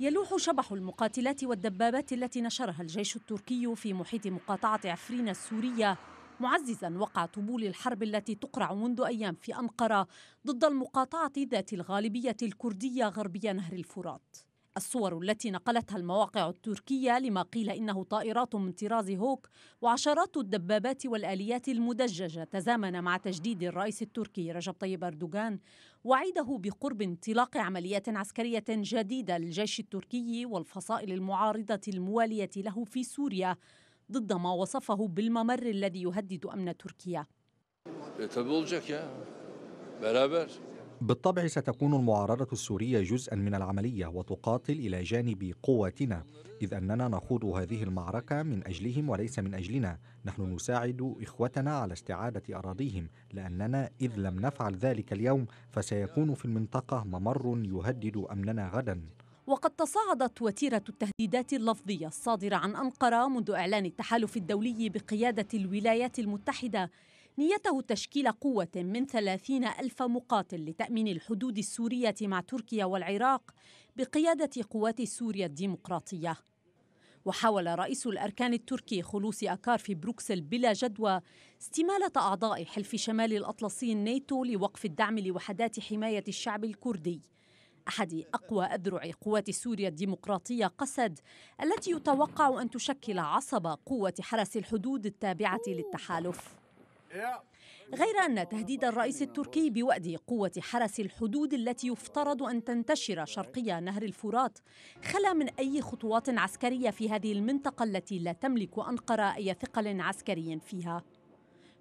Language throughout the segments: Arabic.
يلوح شبح المقاتلات والدبابات التي نشرها الجيش التركي في محيط مقاطعة عفرين السورية معززا وقع طبول الحرب التي تقرع منذ أيام في أنقرة ضد المقاطعة ذات الغالبية الكردية غربي نهر الفرات الصور التي نقلتها المواقع التركية لما قيل إنه طائرات من طراز هوك وعشرات الدبابات والآليات المدججة تزامن مع تجديد الرئيس التركي رجب طيب أردوغان وعيده بقرب انطلاق عمليات عسكرية جديدة للجيش التركي والفصائل المعارضة الموالية له في سوريا ضد ما وصفه بالممر الذي يهدد أمن تركيا بالطبع ستكون المعارضة السورية جزءا من العملية وتقاتل إلى جانب قواتنا إذ أننا نخوض هذه المعركة من أجلهم وليس من أجلنا نحن نساعد إخوتنا على استعادة أراضيهم لأننا إذ لم نفعل ذلك اليوم فسيكون في المنطقة ممر يهدد أمننا غدا وقد تصاعدت وتيرة التهديدات اللفظية الصادرة عن أنقرة منذ إعلان التحالف الدولي بقيادة الولايات المتحدة نيته تشكيل قوة من ثلاثين ألف مقاتل لتأمين الحدود السورية مع تركيا والعراق بقيادة قوات سوريا الديمقراطية وحاول رئيس الأركان التركي خلوص أكار في بروكسل بلا جدوى استمالة أعضاء حلف شمال الأطلسي الناتو لوقف الدعم لوحدات حماية الشعب الكردي أحد أقوى أذرع قوات سوريا الديمقراطية قسد التي يتوقع أن تشكل عصب قوة حرس الحدود التابعة للتحالف غير أن تهديد الرئيس التركي بوأد قوة حرس الحدود التي يفترض أن تنتشر شرقي نهر الفرات خلا من أي خطوات عسكرية في هذه المنطقة التي لا تملك أنقرة أي ثقل عسكري فيها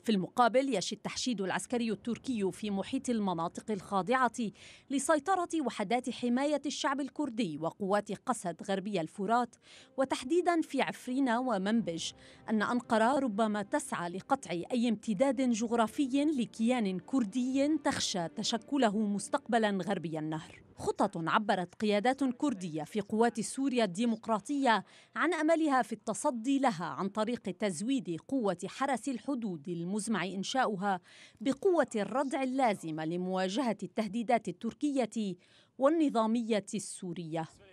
في المقابل يشي التحشيد العسكري التركي في محيط المناطق الخاضعة لسيطرة وحدات حماية الشعب الكردي وقوات قسد غربي الفرات وتحديدا في عفرين ومنبج أن أنقرة ربما تسعى لقطع أي امتداد جغرافي لكيان كردي تخشى تشكله مستقبلا غربي النهر خطط عبرت قيادات كردية في قوات سوريا الديمقراطية عن أملها في التصدي لها عن طريق تزويد قوة حرس الحدود المزمع إنشاؤها بقوة الردع اللازمة لمواجهة التهديدات التركية والنظامية السورية